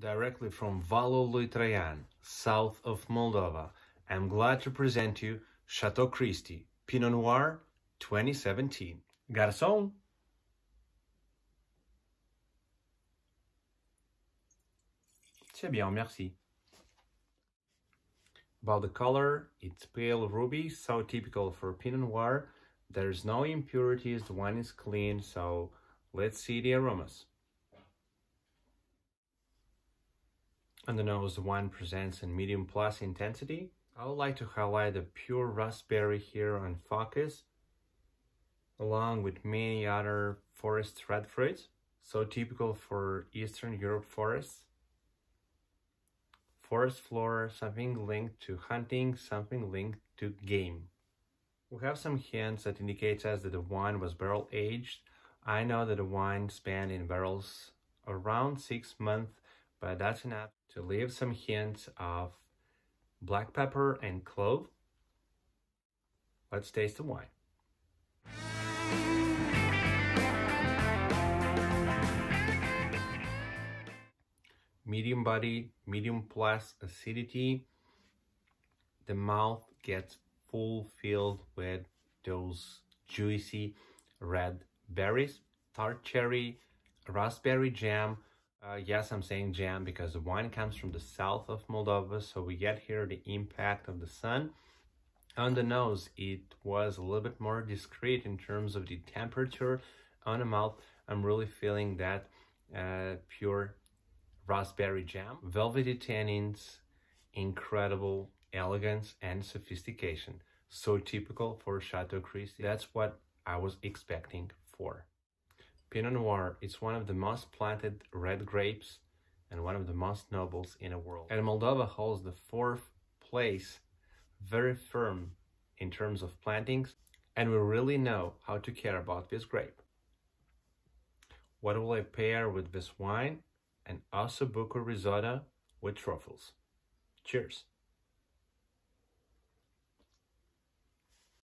Directly from Valul Traian, south of Moldova, I'm glad to present you Chateau Christie Pinot Noir 2017. Garçon! C'est bien, merci. About the color, it's pale ruby, so typical for Pinot Noir. There's no impurities, the wine is clean, so let's see the aromas. On the nose presents in medium plus intensity, I would like to highlight the pure raspberry here on focus, along with many other forest red fruits, so typical for Eastern Europe forests. Forest floor, something linked to hunting, something linked to game. We have some hints that indicates us that the wine was barrel aged. I know that the wine spent in barrels around six months but that's enough to leave some hints of black pepper and clove. Let's taste the wine. Medium body, medium plus acidity. The mouth gets full filled with those juicy red berries, tart cherry, raspberry jam, uh, yes, I'm saying jam because the wine comes from the south of Moldova, so we get here the impact of the sun. On the nose, it was a little bit more discreet in terms of the temperature. On the mouth, I'm really feeling that uh, pure raspberry jam. Velvety tannins, incredible elegance and sophistication. So typical for Chateau Christie. That's what I was expecting for. Pinot Noir is one of the most planted red grapes and one of the most nobles in the world. And Moldova holds the fourth place very firm in terms of plantings and we really know how to care about this grape. What will I pair with this wine? An ossobuco risotto with truffles. Cheers!